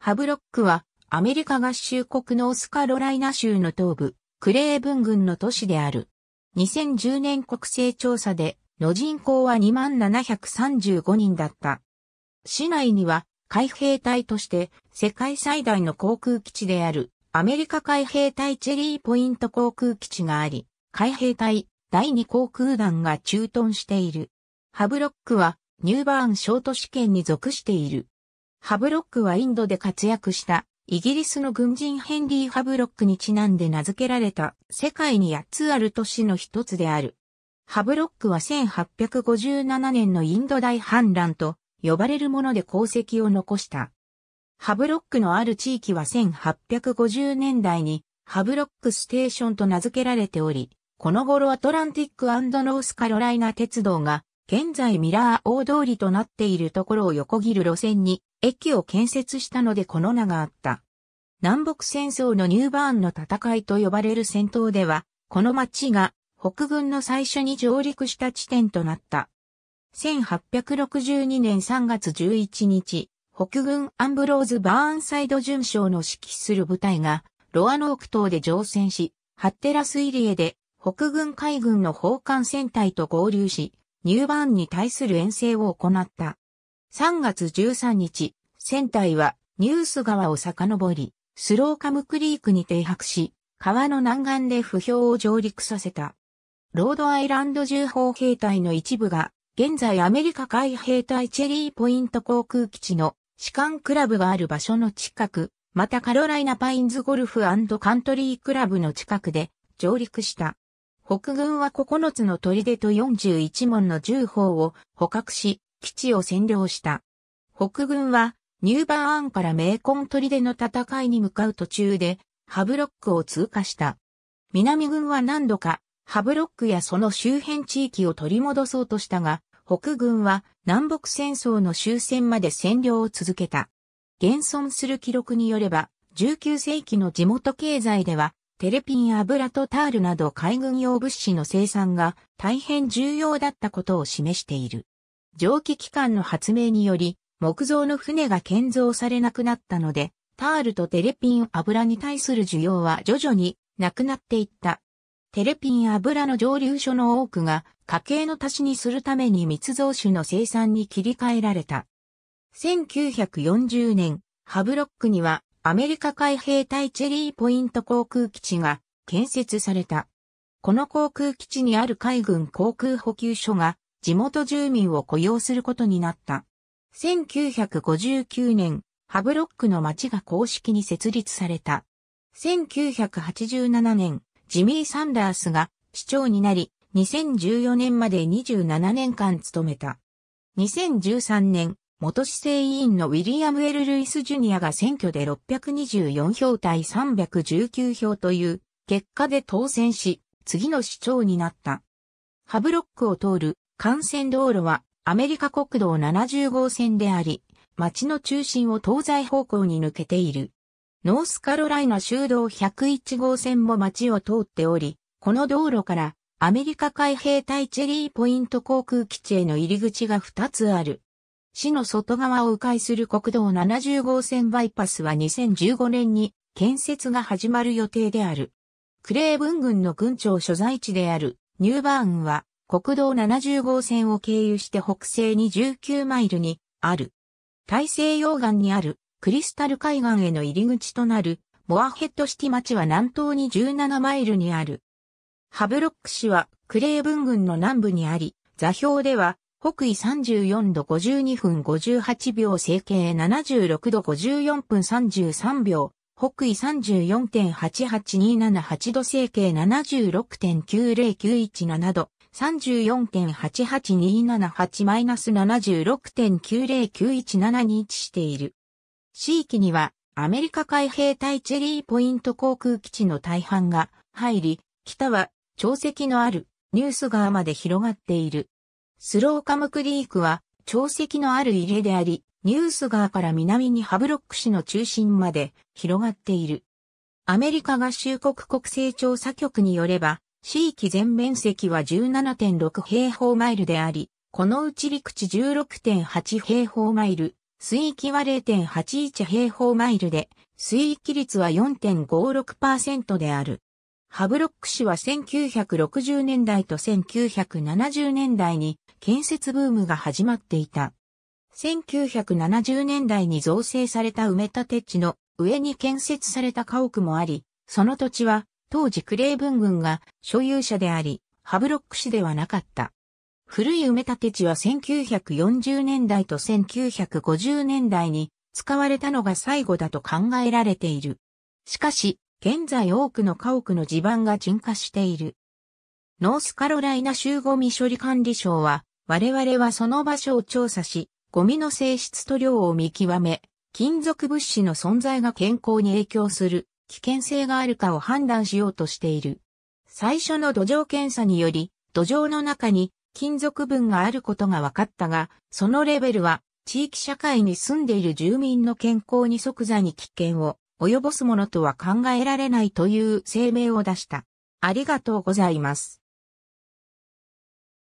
ハブロックはアメリカ合衆国のオスカロライナ州の東部、クレーブン郡の都市である。2010年国勢調査で、の人口は2735人だった。市内には海兵隊として世界最大の航空基地であるアメリカ海兵隊チェリーポイント航空基地があり、海兵隊第2航空団が駐屯している。ハブロックはニューバーン小都市圏に属している。ハブロックはインドで活躍したイギリスの軍人ヘンリー・ハブロックにちなんで名付けられた世界に8つある都市の一つである。ハブロックは1857年のインド大反乱と呼ばれるもので功績を残した。ハブロックのある地域は1850年代にハブロックステーションと名付けられており、この頃アトランティックノースカロライナ鉄道が現在ミラー大通りとなっているところを横切る路線に駅を建設したのでこの名があった。南北戦争のニューバーンの戦いと呼ばれる戦闘では、この町が北軍の最初に上陸した地点となった。1862年3月11日、北軍アンブローズ・バーンサイド巡将の指揮する部隊が、ロアノーク島で乗船し、ハッテラスイリエで北軍海軍の砲艦戦隊と合流し、ニューバーンに対する遠征を行った。3月13日、船体はニュース川を遡り、スローカムクリークに停泊し、川の南岸で不評を上陸させた。ロードアイランド重砲兵隊の一部が、現在アメリカ海兵隊チェリーポイント航空基地の士官クラブがある場所の近く、またカロライナパインズゴルフカントリークラブの近くで上陸した。北軍は9つの砦と41門の銃砲を捕獲し、基地を占領した。北軍は、ニューバーアンからメー名根砦の戦いに向かう途中で、ハブロックを通過した。南軍は何度か、ハブロックやその周辺地域を取り戻そうとしたが、北軍は南北戦争の終戦まで占領を続けた。現存する記録によれば、19世紀の地元経済では、テレピン油とタールなど海軍用物資の生産が大変重要だったことを示している。蒸気機関の発明により、木造の船が建造されなくなったので、タールとテレピン油に対する需要は徐々になくなっていった。テレピン油の蒸留所の多くが家計の足しにするために密造酒の生産に切り替えられた。1940年、ハブロックにはアメリカ海兵隊チェリーポイント航空基地が建設された。この航空基地にある海軍航空補給所が地元住民を雇用することになった。1959年、ハブロックの町が公式に設立された。1987年、ジミー・サンダースが市長になり、2014年まで27年間務めた。2013年、元市政委員のウィリアム・エル・ルイス・ジュニアが選挙で624票対319票という結果で当選し、次の市長になった。ハブロックを通る幹線道路はアメリカ国道70号線であり、町の中心を東西方向に抜けている。ノースカロライナ州道101号線も町を通っており、この道路からアメリカ海兵隊チェリーポイント航空基地への入り口が2つある。市の外側を迂回する国道70号線バイパスは2015年に建設が始まる予定である。クレーブン軍の軍庁所在地であるニューバーンは国道70号線を経由して北西に19マイルにある。大西洋岸にあるクリスタル海岸への入り口となるモアヘッドシティ町は南東に17マイルにある。ハブロック市はクレーブン軍の南部にあり、座標では北緯34度52分58秒整形76度54分33秒、北緯34.88278度整形76.90917度、34.88278-76.90917に位置している。地域には、アメリカ海兵隊チェリーポイント航空基地の大半が入り、北は、潮汐のあるニュース川まで広がっている。スローカムクリークは、潮汐のある入れであり、ニュース川から南にハブロック市の中心まで広がっている。アメリカ合衆国国勢調査局によれば、地域全面積は17.6平方マイルであり、このうち陸地16.8平方マイル、水域は0.81平方マイルで、水域率は4.56%である。ハブロック市は1960年代と1970年代に建設ブームが始まっていた。1970年代に造成された埋め立て地の上に建設された家屋もあり、その土地は当時クレーブン軍が所有者であり、ハブロック市ではなかった。古い埋め立て地は1940年代と1950年代に使われたのが最後だと考えられている。しかし、現在多くの家屋の地盤が沈下している。ノースカロライナ州ゴミ処理管理省は我々はその場所を調査し、ゴミの性質と量を見極め、金属物資の存在が健康に影響する危険性があるかを判断しようとしている。最初の土壌検査により、土壌の中に金属分があることが分かったが、そのレベルは地域社会に住んでいる住民の健康に即座に危険を及ぼすものとは考えられないという声明を出した。ありがとうございます。